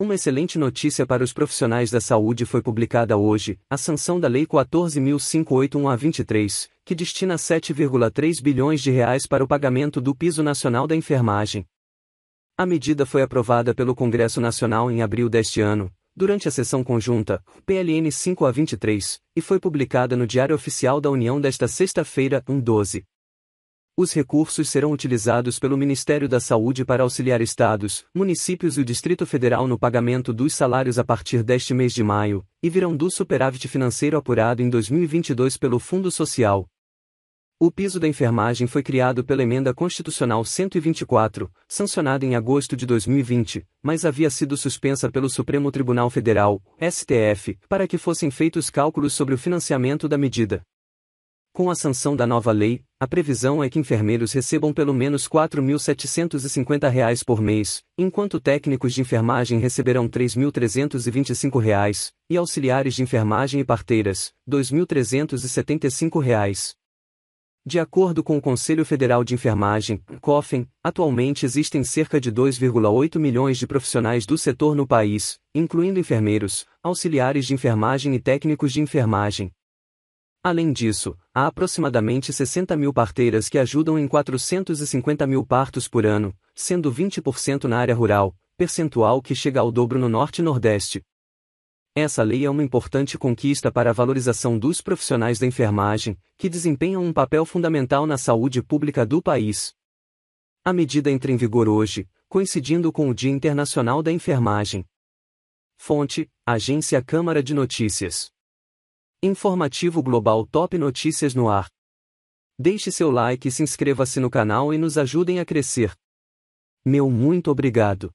Uma excelente notícia para os profissionais da saúde foi publicada hoje, a sanção da Lei 14.581 a 23, que destina 7,3 bilhões de reais para o pagamento do Piso Nacional da Enfermagem. A medida foi aprovada pelo Congresso Nacional em abril deste ano, durante a sessão conjunta, PLN 5 a 23, e foi publicada no Diário Oficial da União desta sexta-feira, 12. Os recursos serão utilizados pelo Ministério da Saúde para auxiliar estados, municípios e o Distrito Federal no pagamento dos salários a partir deste mês de maio, e virão do superávit financeiro apurado em 2022 pelo Fundo Social. O piso da enfermagem foi criado pela Emenda Constitucional 124, sancionada em agosto de 2020, mas havia sido suspensa pelo Supremo Tribunal Federal, STF, para que fossem feitos cálculos sobre o financiamento da medida. Com a sanção da nova lei, a previsão é que enfermeiros recebam pelo menos R$ 4.750 por mês, enquanto técnicos de enfermagem receberão R$ 3.325, e auxiliares de enfermagem e parteiras, R$ 2.375. De acordo com o Conselho Federal de Enfermagem, COFEN, atualmente existem cerca de 2,8 milhões de profissionais do setor no país, incluindo enfermeiros, auxiliares de enfermagem e técnicos de enfermagem. Além disso, há aproximadamente 60 mil parteiras que ajudam em 450 mil partos por ano, sendo 20% na área rural, percentual que chega ao dobro no Norte e Nordeste. Essa lei é uma importante conquista para a valorização dos profissionais da enfermagem, que desempenham um papel fundamental na saúde pública do país. A medida entra em vigor hoje, coincidindo com o Dia Internacional da Enfermagem. Fonte: Agência Câmara de Notícias. Informativo Global Top Notícias no ar. Deixe seu like e se inscreva-se no canal e nos ajudem a crescer. Meu muito obrigado.